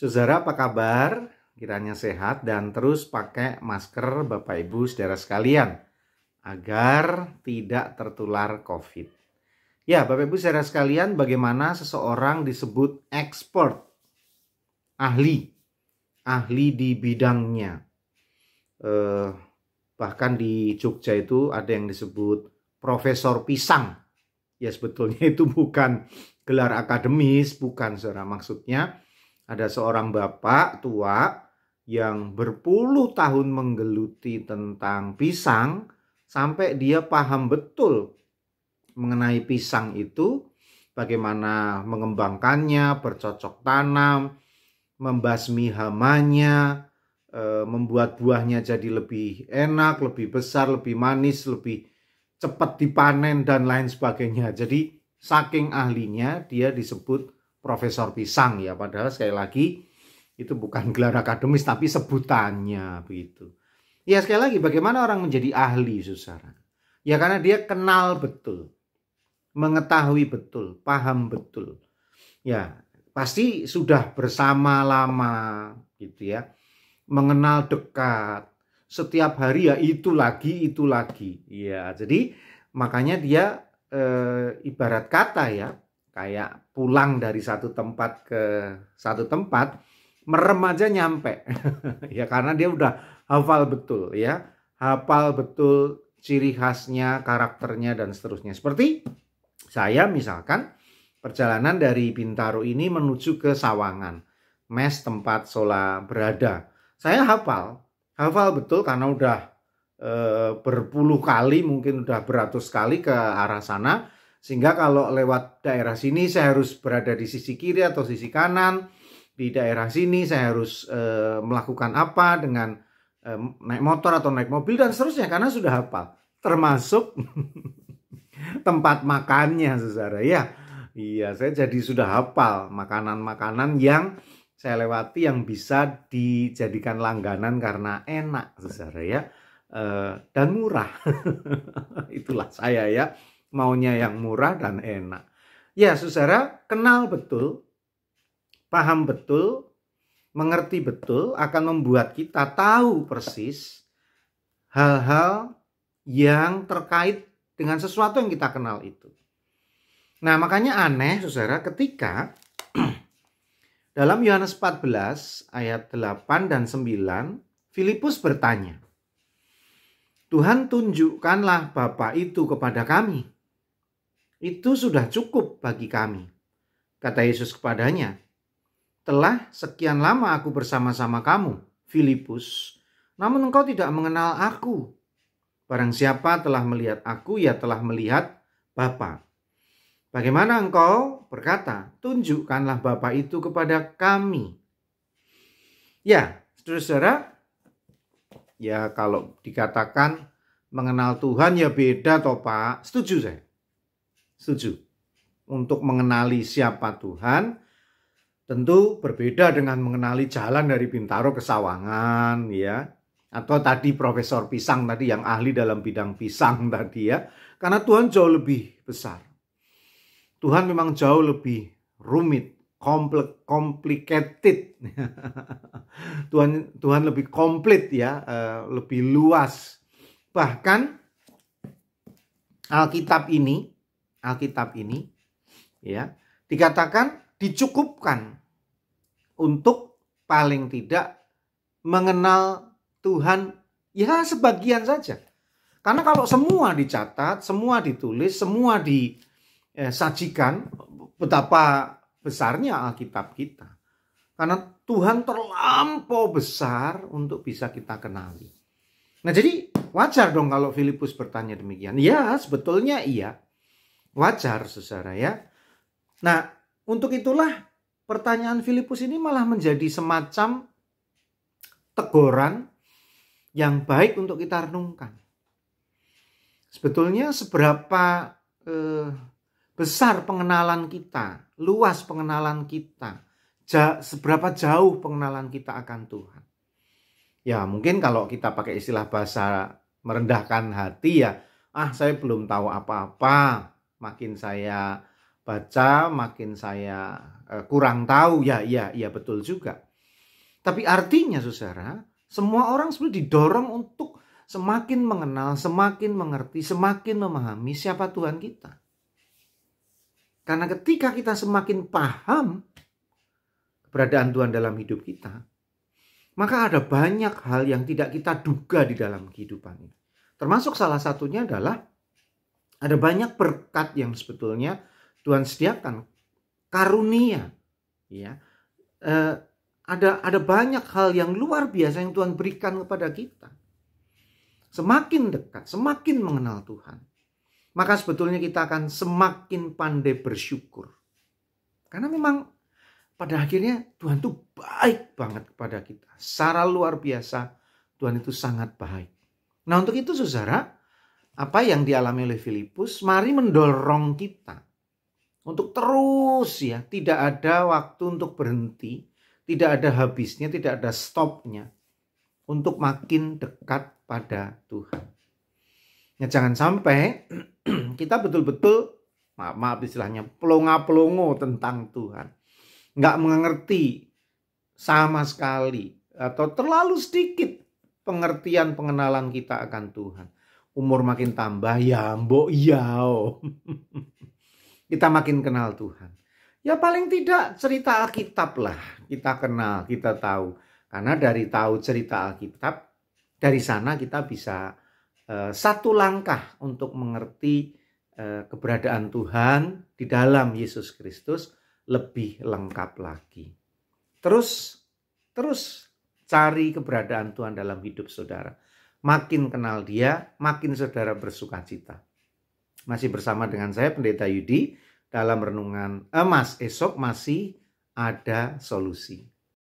Saudara apa kabar? Kiranya sehat dan terus pakai masker Bapak Ibu saudara sekalian agar tidak tertular COVID. Ya Bapak Ibu saudara sekalian bagaimana seseorang disebut expert, ahli, ahli di bidangnya. Eh, bahkan di Jogja itu ada yang disebut Profesor Pisang. Ya sebetulnya itu bukan gelar akademis, bukan saudara maksudnya ada seorang bapak tua yang berpuluh tahun menggeluti tentang pisang sampai dia paham betul mengenai pisang itu, bagaimana mengembangkannya, bercocok tanam, membasmi hamanya, eh, membuat buahnya jadi lebih enak, lebih besar, lebih manis, lebih cepat dipanen dan lain sebagainya. Jadi saking ahlinya dia disebut Profesor Pisang ya padahal sekali lagi itu bukan gelar akademis tapi sebutannya begitu. Ya sekali lagi bagaimana orang menjadi ahli susah Ya karena dia kenal betul, mengetahui betul, paham betul. Ya, pasti sudah bersama lama gitu ya. Mengenal dekat. Setiap hari ya itu lagi, itu lagi. Ya, jadi makanya dia e, ibarat kata ya kayak pulang dari satu tempat ke satu tempat merem aja nyampe ya karena dia udah hafal betul ya hafal betul ciri khasnya karakternya dan seterusnya seperti saya misalkan perjalanan dari Bintaro ini menuju ke Sawangan mes tempat Sola berada saya hafal hafal betul karena udah e, berpuluh kali mungkin udah beratus kali ke arah sana sehingga kalau lewat daerah sini saya harus berada di sisi kiri atau sisi kanan. Di daerah sini saya harus e, melakukan apa dengan e, naik motor atau naik mobil dan seterusnya karena sudah hafal. Termasuk tempat makannya saudara ya. Iya, saya jadi sudah hafal makanan-makanan yang saya lewati yang bisa dijadikan langganan karena enak saudara ya e, dan murah itulah saya ya maunya yang murah dan enak. Ya, saudara, kenal betul, paham betul, mengerti betul akan membuat kita tahu persis hal-hal yang terkait dengan sesuatu yang kita kenal itu. Nah, makanya aneh, saudara, ketika dalam Yohanes 14 ayat 8 dan 9, Filipus bertanya, Tuhan tunjukkanlah Bapa itu kepada kami, itu sudah cukup bagi kami. Kata Yesus kepadanya, telah sekian lama aku bersama-sama kamu, Filipus, namun engkau tidak mengenal aku. Barang siapa telah melihat aku, ia telah melihat Bapa. Bagaimana engkau berkata, tunjukkanlah Bapa itu kepada kami. Ya, saudara-saudara, ya kalau dikatakan mengenal Tuhan ya beda toh Pak. Setuju saya. Setuju? Untuk mengenali siapa Tuhan, tentu berbeda dengan mengenali jalan dari Bintaro ke Sawangan, ya. Atau tadi Profesor Pisang tadi yang ahli dalam bidang pisang tadi ya. Karena Tuhan jauh lebih besar. Tuhan memang jauh lebih rumit, komplek, complicated. Tuhan Tuhan lebih komplit ya, eh, lebih luas. Bahkan Alkitab ini Alkitab ini ya dikatakan dicukupkan untuk paling tidak mengenal Tuhan ya sebagian saja. Karena kalau semua dicatat, semua ditulis, semua disajikan eh, betapa besarnya Alkitab kita. Karena Tuhan terlampau besar untuk bisa kita kenali. Nah jadi wajar dong kalau Filipus bertanya demikian. Ya sebetulnya iya. Wajar, saudara ya. Nah, untuk itulah pertanyaan Filipus ini malah menjadi semacam teguran yang baik untuk kita renungkan. Sebetulnya seberapa eh, besar pengenalan kita, luas pengenalan kita, ja, seberapa jauh pengenalan kita akan Tuhan. Ya mungkin kalau kita pakai istilah bahasa merendahkan hati ya, ah saya belum tahu apa-apa, makin saya baca, makin saya uh, kurang tahu. Ya, ya, ya betul juga. Tapi artinya saudara, semua orang sebenarnya didorong untuk semakin mengenal, semakin mengerti, semakin memahami siapa Tuhan kita. Karena ketika kita semakin paham keberadaan Tuhan dalam hidup kita, maka ada banyak hal yang tidak kita duga di dalam kehidupan ini. Termasuk salah satunya adalah ada banyak berkat yang sebetulnya Tuhan sediakan karunia, ya. Eh, ada ada banyak hal yang luar biasa yang Tuhan berikan kepada kita. Semakin dekat, semakin mengenal Tuhan, maka sebetulnya kita akan semakin pandai bersyukur. Karena memang pada akhirnya Tuhan itu baik banget kepada kita. Secara luar biasa Tuhan itu sangat baik. Nah untuk itu saudara, apa yang dialami oleh Filipus, mari mendorong kita untuk terus ya, tidak ada waktu untuk berhenti, tidak ada habisnya, tidak ada stopnya untuk makin dekat pada Tuhan. Ya, jangan sampai kita betul-betul maaf, maaf istilahnya pelongo-pelongo tentang Tuhan. Nggak mengerti sama sekali atau terlalu sedikit pengertian pengenalan kita akan Tuhan umur makin tambah ya mbok ya kita makin kenal Tuhan ya paling tidak cerita Alkitab lah kita kenal kita tahu karena dari tahu cerita Alkitab dari sana kita bisa uh, satu langkah untuk mengerti uh, keberadaan Tuhan di dalam Yesus Kristus lebih lengkap lagi terus terus cari keberadaan Tuhan dalam hidup saudara makin kenal dia, makin saudara bersuka cita. Masih bersama dengan saya Pendeta Yudi dalam renungan emas esok masih ada solusi.